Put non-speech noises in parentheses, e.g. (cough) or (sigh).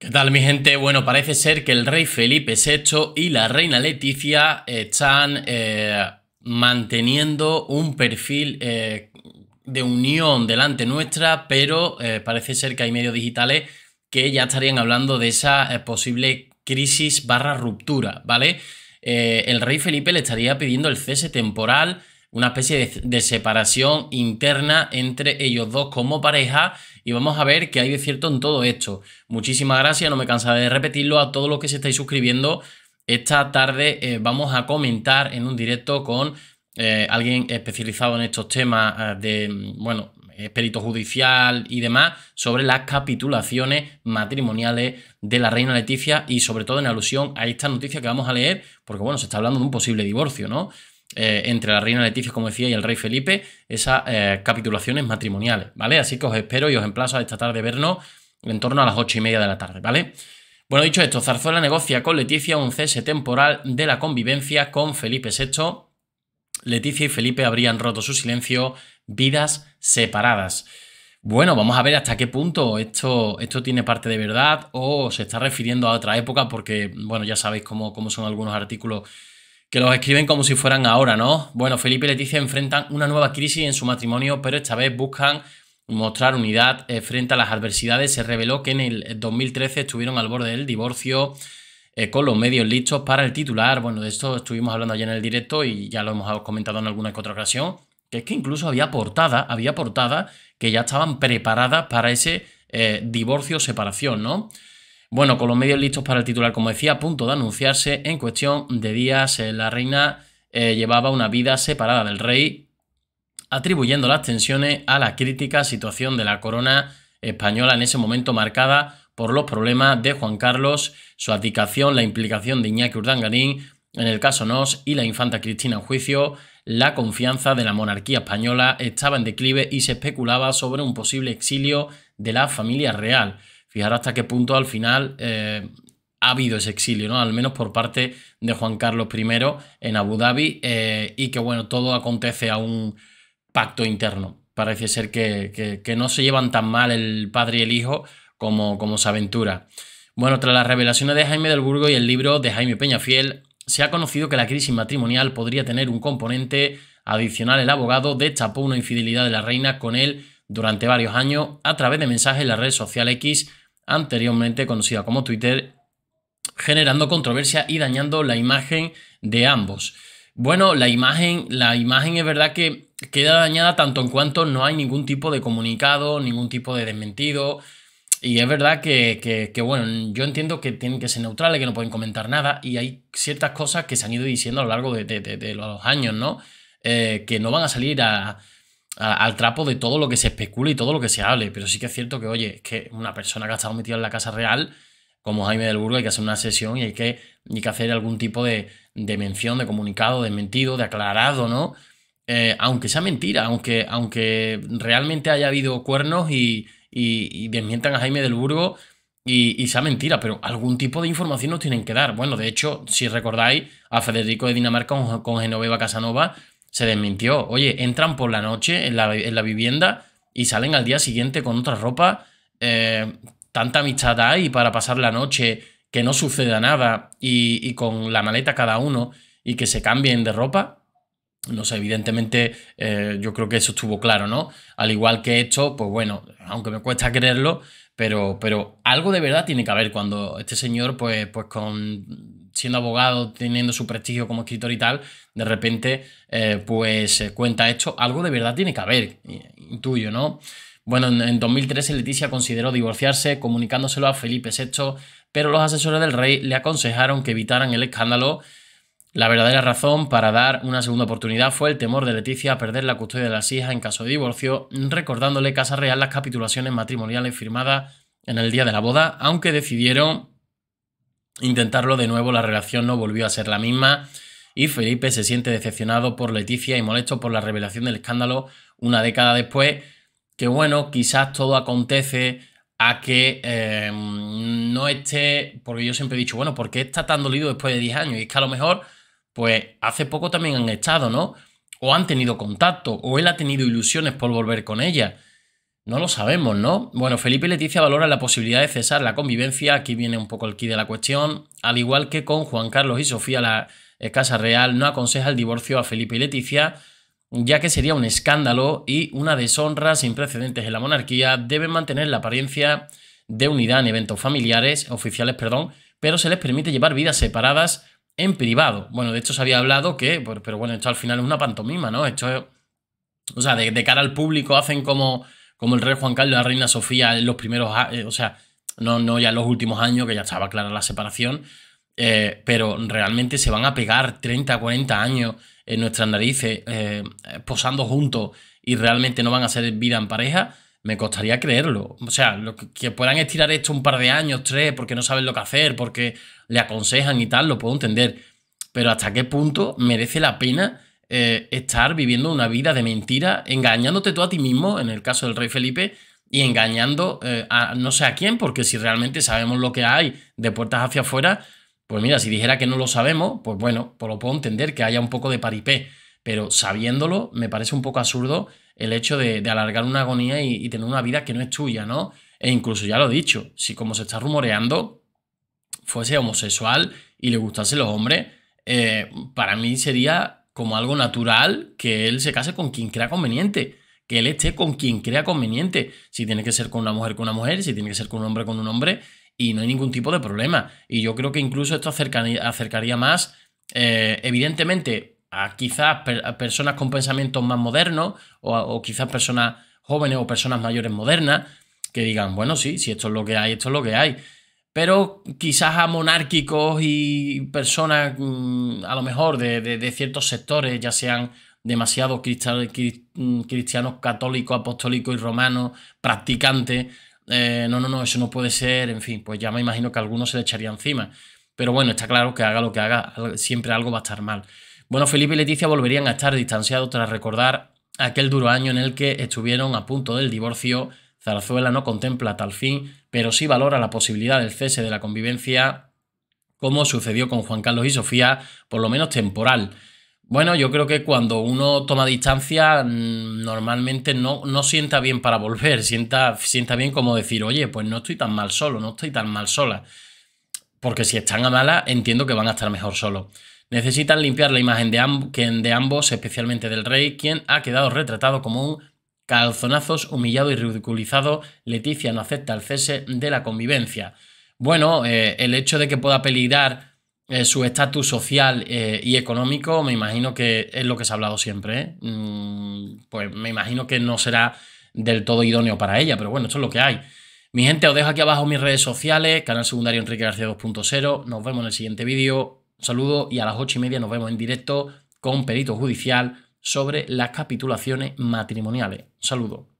¿Qué tal mi gente? Bueno, parece ser que el rey Felipe VI y la reina Leticia están eh, manteniendo un perfil eh, de unión delante nuestra, pero eh, parece ser que hay medios digitales que ya estarían hablando de esa posible crisis barra ruptura, ¿vale? el rey Felipe le estaría pidiendo el cese temporal una especie de, separación interna entre ellos dos como pareja y vamos a ver qué hay de cierto en todo esto. Muchísimas gracias, no me cansaré de repetirlo a todos los que se estáis suscribiendo. Esta tarde eh, vamos a comentar en un directo con eh, alguien especializado en estos temas eh, de, bueno, espíritu judicial y demás, sobre las capitulaciones matrimoniales de la reina Leticia y sobre todo en alusión a esta noticia que vamos a leer, porque bueno, se está hablando de un posible divorcio, ¿no? Eh, entre la reina Leticia, como decía, y el rey Felipe, esas eh, capitulaciones matrimoniales, ¿vale? Así que os espero y os emplazo a esta tarde vernos en torno a las ocho y media de la tarde, ¿vale? Bueno, dicho esto, Zarzuela negocia con Leticia un cese temporal de la convivencia con Felipe VI. Leticia y Felipe habrían roto su silencio, vidas separadas. Bueno, vamos a ver hasta qué punto esto, esto, tiene parte de verdad o se está refiriendo a otra época, porque, bueno, ya sabéis cómo, cómo son algunos artículos que los escriben como si fueran ahora, ¿no? Bueno, Felipe y Leticia enfrentan una nueva crisis en su matrimonio, pero esta vez buscan mostrar unidad eh, frente a las adversidades. Se reveló que en el 2013 estuvieron al borde del divorcio eh, con los medios listos para el titular. Bueno, de esto estuvimos hablando ayer en el directo y ya lo hemos comentado en alguna que otra ocasión, que es que incluso había portada, había portada que ya estaban preparadas para ese eh, divorcio separación, ¿no? Bueno, con los medios listos para el titular, como decía, a punto de anunciarse, en cuestión de días eh, la reina eh, llevaba una vida separada del rey, atribuyendo las tensiones a la crítica situación de la corona española en ese momento marcada por los problemas de Juan Carlos, su abdicación, la implicación de Iñaki Urdangarín en el caso Nos y la infanta Cristina en juicio, la confianza de la monarquía española estaba en declive y se especulaba sobre un posible exilio de la familia real fijar hasta qué punto al final eh, ha habido ese exilio, ¿no? Al menos por parte de Juan Carlos I en Abu Dhabi eh, y que, bueno, todo acontece a un pacto interno. Parece ser que, no se llevan tan mal el padre y el hijo como, como se aventura. Bueno, tras las revelaciones de Jaime del Burgo y el libro de Jaime Peñafiel, se ha conocido que la crisis matrimonial podría tener un componente adicional. El abogado destapó una infidelidad de la reina con él durante varios años a través de mensajes en la red social X anteriormente conocida como Twitter, generando controversia y dañando la imagen de ambos. Bueno, la imagen, la imagen es verdad que queda dañada tanto en cuanto no hay ningún tipo de comunicado, ningún tipo de desmentido. Y es verdad que, que, bueno, yo entiendo que tienen que ser neutrales, que no pueden comentar nada. Y hay ciertas cosas que se han ido diciendo a lo largo de, los años, ¿no? Eh, que no van a salir a, al trapo de todo lo que se especula y todo lo que se hable. Pero sí que es cierto que, oye, es que una persona que ha estado metida en la Casa Real, como Jaime del Burgo, hay que hacer una sesión y hay que, que hacer algún tipo de, de, mención, de comunicado, de mentido, de aclarado, ¿no? Eh, aunque sea mentira, aunque, aunque realmente haya habido cuernos y, y, desmientan a Jaime del Burgo y, y, sea mentira, pero algún tipo de información nos tienen que dar. Bueno, de hecho, si recordáis, a Federico de Dinamarca con Genoveva Casanova se desmintió. Oye, entran por la noche en la, vivienda y salen al día siguiente con otra ropa. Eh, tanta amistad hay para pasar la noche que no suceda nada y, con la maleta cada uno y que se cambien de ropa. No sé, evidentemente eh, yo creo que eso estuvo claro, ¿no? Al igual que esto, pues bueno, aunque me cuesta creerlo, pero, pero algo de verdad tiene que haber cuando este señor, pues, pues con siendo abogado, teniendo su prestigio como escritor y tal, de repente, eh, pues eh, cuenta esto, algo de verdad tiene que haber, intuyo, ¿no? Bueno, en 2013 Leticia consideró divorciarse comunicándoselo a Felipe VI, pero los asesores del rey le aconsejaron que evitaran el escándalo la verdadera razón para dar una segunda oportunidad fue el temor de Leticia a perder la custodia de las hijas en caso de divorcio, recordándole Casa Real las capitulaciones matrimoniales firmadas en el día de la boda, aunque decidieron intentarlo de nuevo, la relación no volvió a ser la misma y Felipe se siente decepcionado por Leticia y molesto por la revelación del escándalo una década después, que bueno, quizás todo acontece a que eh, no esté, porque yo siempre he dicho, bueno, ¿por qué está tan dolido después de 10 años? Y es que a lo mejor pues hace poco también han estado, ¿no? O han tenido contacto, o él ha tenido ilusiones por volver con ella. No lo sabemos, ¿no? Bueno, Felipe y Leticia valoran la posibilidad de cesar la convivencia, aquí viene un poco el quid de la cuestión, al igual que con Juan Carlos y Sofía, la eh, Casa Real no aconseja el divorcio a Felipe y Leticia, ya que sería un escándalo y una deshonra sin precedentes en la monarquía, deben mantener la apariencia de unidad en eventos familiares, oficiales, perdón, pero se les permite llevar vidas separadas en privado. Bueno, de hecho se había hablado que, pero bueno, esto al final es una pantomima, ¿no? Esto o sea, de, cara al público hacen como, como el rey Juan Carlos y la reina Sofía en los primeros, eh, o sea, no, no ya en los últimos años, que ya estaba clara la separación, eh, pero realmente se van a pegar 30, 40 años en nuestras narices, eh, posando juntos y realmente no van a ser vida en pareja me costaría creerlo. O sea, que, puedan estirar esto un par de años, tres, porque no saben lo que hacer, porque le aconsejan y tal, lo puedo entender. Pero hasta qué punto merece la pena eh, estar viviendo una vida de mentira, engañándote tú a ti mismo, en el caso del rey Felipe, y engañando eh, a no sé a quién, porque si realmente sabemos lo que hay de puertas hacia afuera, pues mira, si dijera que no lo sabemos, pues bueno, pues lo puedo entender, que haya un poco de paripé pero sabiéndolo me parece un poco absurdo el hecho de, alargar una agonía y, tener una vida que no es tuya, ¿no? E incluso ya lo he dicho, si como se está rumoreando fuese homosexual y le gustase los hombres, eh, para mí sería como algo natural que él se case con quien crea conveniente, que él esté con quien crea conveniente, si tiene que ser con una mujer con una mujer, si tiene que ser con un hombre con un hombre, y no hay ningún tipo de problema. Y yo creo que incluso esto acercaría, más, eh, evidentemente, a quizás personas con pensamientos más modernos o, quizás personas jóvenes o personas mayores modernas que digan, bueno, sí, si esto es lo que hay, esto es lo que hay. Pero quizás a monárquicos y personas mm, a lo mejor de, ciertos sectores, ya sean demasiados mm, cristianos católicos, apostólicos y romanos, practicantes, eh, no, no, no, eso no puede ser, en fin, pues ya me imagino que algunos se le echaría encima. Pero bueno, está claro que haga lo que haga, siempre algo va a estar mal. Bueno, Felipe y Leticia volverían a estar distanciados tras recordar aquel duro año en el que estuvieron a punto del divorcio. Zarzuela no contempla tal fin, pero sí valora la posibilidad del cese de la convivencia, como sucedió con Juan Carlos y Sofía, por lo menos temporal. Bueno, yo creo que cuando uno toma distancia, mm, normalmente no, no sienta bien para volver, (laughs) sienta, sienta bien como decir, oye, pues no estoy tan mal solo, no estoy tan mal sola. Porque si están a mala, entiendo que van a estar mejor solos. Necesitan limpiar la imagen de, ambos, especialmente del rey, quien ha quedado retratado como un calzonazos, humillado y ridiculizado. Leticia no acepta el cese de la convivencia. Bueno, eh, el hecho de que pueda peligrar eh, su estatus social eh, y económico, me imagino que es lo que se ha hablado siempre. Mm, pues me imagino que no será del todo idóneo para ella, pero bueno, esto es lo que hay. Mi gente, os dejo aquí abajo mis redes sociales, canal secundario Enrique García 2.0. Nos vemos en el siguiente vídeo saludo y a las ocho y media nos vemos en directo con perito judicial sobre las capitulaciones matrimoniales. saludo.